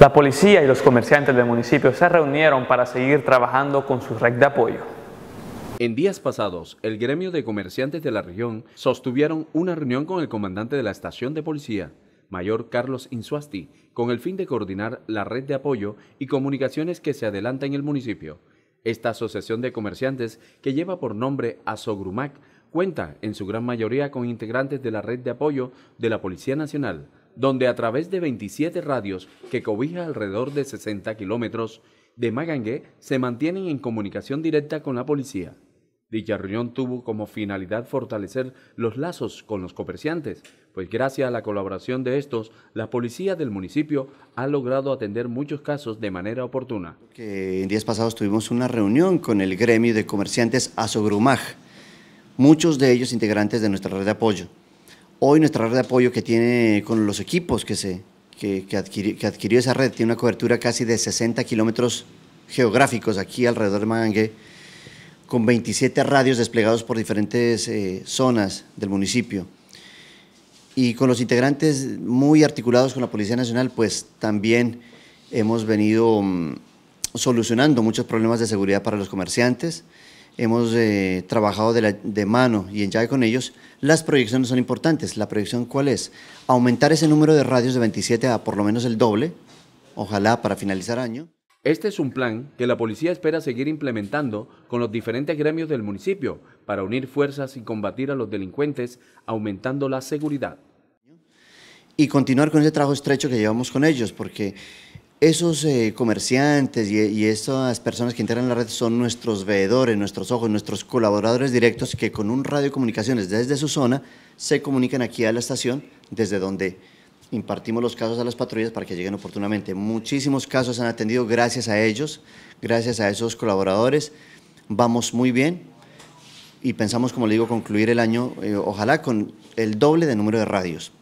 La policía y los comerciantes del municipio se reunieron para seguir trabajando con su red de apoyo. En días pasados, el gremio de comerciantes de la región sostuvieron una reunión con el comandante de la estación de policía, mayor Carlos Insuasti, con el fin de coordinar la red de apoyo y comunicaciones que se adelanta en el municipio. Esta asociación de comerciantes, que lleva por nombre Asogrumac, cuenta en su gran mayoría con integrantes de la red de apoyo de la Policía Nacional, donde a través de 27 radios que cobija alrededor de 60 kilómetros de Magangue, se mantienen en comunicación directa con la policía. Dicha reunión tuvo como finalidad fortalecer los lazos con los comerciantes, pues gracias a la colaboración de estos, la policía del municipio ha logrado atender muchos casos de manera oportuna. Que en días pasados tuvimos una reunión con el gremio de comerciantes Asogrumaj, muchos de ellos integrantes de nuestra red de apoyo Hoy nuestra red de apoyo que tiene con los equipos que, se, que, adquirió, esa red tiene una cobertura casi de 60 kilómetros geográficos aquí alrededor de Mangue, con 27 radios desplegados por diferentes eh, zonas del municipio. Y con los integrantes muy articulados con la Policía Nacional, pues también hemos venido mm, solucionando muchos problemas de seguridad para los comerciantes hemos eh, trabajado de, de, mano y en llave con ellos, las proyecciones son importantes. ¿La proyección cuál es? Aumentar ese número de radios de 27 a por lo menos el doble, ojalá para finalizar año. Este es un plan que la policía espera seguir implementando con los diferentes gremios del municipio para unir fuerzas y combatir a los delincuentes, aumentando la seguridad. Y continuar con ese trabajo estrecho que llevamos con ellos, porque esos eh, comerciantes y, esas personas que en la red son nuestros veedores, nuestros ojos, nuestros colaboradores directos que con un radio de comunicaciones desde su zona se comunican aquí a la estación desde donde impartimos los casos a las patrullas para que lleguen oportunamente. Muchísimos casos han atendido gracias a ellos, gracias a esos colaboradores. Vamos muy bien y pensamos, como le digo, concluir el año, eh, ojalá con el doble de número de radios.